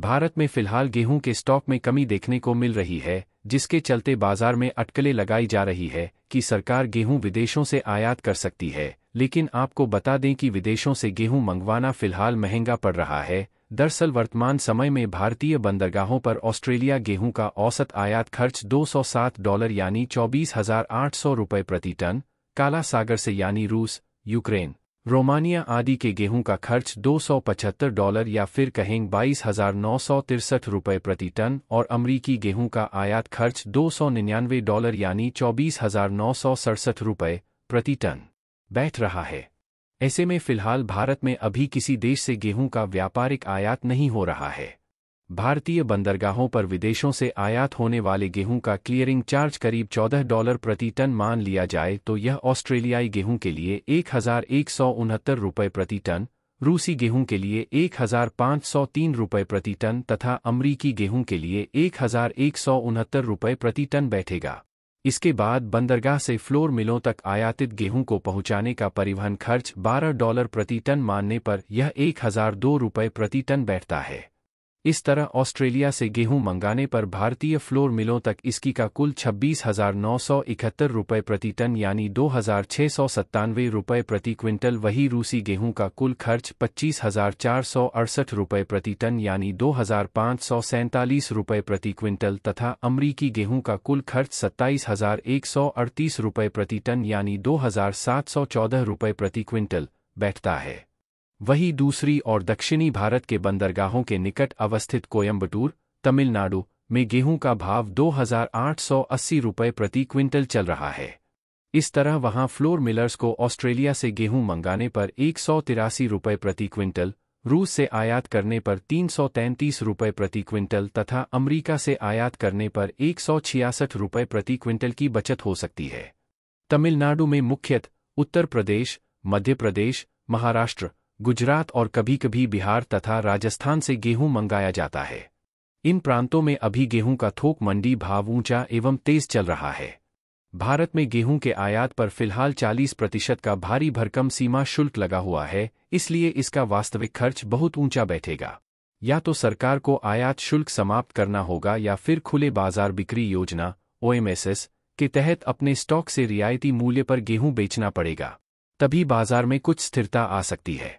भारत में फिलहाल गेहूं के स्टॉक में कमी देखने को मिल रही है जिसके चलते बाजार में अटकलें लगाई जा रही है कि सरकार गेहूं विदेशों से आयात कर सकती है लेकिन आपको बता दें कि विदेशों से गेहूं मंगवाना फिलहाल महंगा पड़ रहा है दरअसल वर्तमान समय में भारतीय बंदरगाहों पर ऑस्ट्रेलिया गेहूं का औसत आयात खर्च 207 डॉलर यानी चौबीस हजार आठ सौ प्रति टन काला सागर से यानी रूस यूक्रेन रोमानिया आदि के गेहूं का खर्च दो डॉलर या फिर कहें बाईस हजार नौ सौ तिरसठ रुपये प्रति टन और अमरीकी गेहूं का आयात खर्च दो सौ निन्यानवे डॉलर यानी चौबीस हजार नौ सौ सड़सठ रुपये प्रति टन बैठ रहा है ऐसे में फिलहाल भारत में अभी किसी देश से गेहूं का व्यापारिक आयात नहीं हो रहा है भारतीय बंदरगाहों पर विदेशों से आयात होने वाले गेहूं का क्लियरिंग चार्ज करीब 14 डॉलर प्रति टन मान लिया जाए तो यह ऑस्ट्रेलियाई गेहूं के लिए एक हजार एक सौ उनहत्तर रुपये प्रति टन रूसी गेहूं के लिए एक हजार पाँच सौ तीन रुपये प्रति टन तथा अमरीकी गेहूं के लिए एक हजार एक सौ उनहत्तर रुपये प्रति टन बैठेगा इसके बाद बंदरगाह से फ्लोर मिलों तक आयातित गेहूं को पहुंचाने का परिवहन खर्च 12 डॉलर प्रति टन मानने पर यह एक हजार दो रुपये प्रति टन बैठता है इस तरह ऑस्ट्रेलिया से गेहूं मंगाने पर भारतीय फ्लोर मिलों तक इसकी का कुल छब्बीस हजार नौ सौ इकहत्तर रुपये प्रति टन यानी दो हजार छः सौ सत्तानवे रुपये प्रति क्विंटल वही रूसी गेहूं का कुल खर्च पच्चीस हजार चार सौ अड़सठ रुपये प्रति टन यानी दो हजार पाँच सौ सैंतालीस रुपये प्रति क्विंटल तथा अमरीकी गेहूं का कुल खर्च सत्ताईस हजार एक सौ अड़तीस रुपये प्रति टन यानी दो हजार सात सौ चौदह रुपये प्रति क्विंटल बैठता है वहीं दूसरी और दक्षिणी भारत के बंदरगाहों के निकट अवस्थित कोयम्बटूर तमिलनाडु में गेहूं का भाव 2,880 रुपये प्रति क्विंटल चल रहा है इस तरह वहां फ्लोर मिलर्स को ऑस्ट्रेलिया से गेहूं मंगाने पर एक सौ तिरासी रुपये प्रति क्विंटल रूस से आयात करने पर तीन सौ तैंतीस प्रति क्विंटल तथा अमेरिका से आयात करने पर एक सौ छियासठ प्रति क्विंटल की बचत हो सकती है तमिलनाडु में मुख्यतः उत्तर प्रदेश मध्य प्रदेश महाराष्ट्र गुजरात और कभी कभी बिहार तथा राजस्थान से गेहूं मंगाया जाता है इन प्रांतों में अभी गेहूं का थोक मंडी भाव ऊंचा एवं तेज चल रहा है भारत में गेहूं के आयात पर फिलहाल 40 प्रतिशत का भारी भरकम सीमा शुल्क लगा हुआ है इसलिए इसका वास्तविक खर्च बहुत ऊंचा बैठेगा या तो सरकार को आयात शुल्क समाप्त करना होगा या फिर खुले बाजार बिक्री योजना ओएमएसएस के तहत अपने स्टॉक से रियायती मूल्य पर गेहूं बेचना पड़ेगा तभी बाजार में कुछ स्थिरता आ सकती है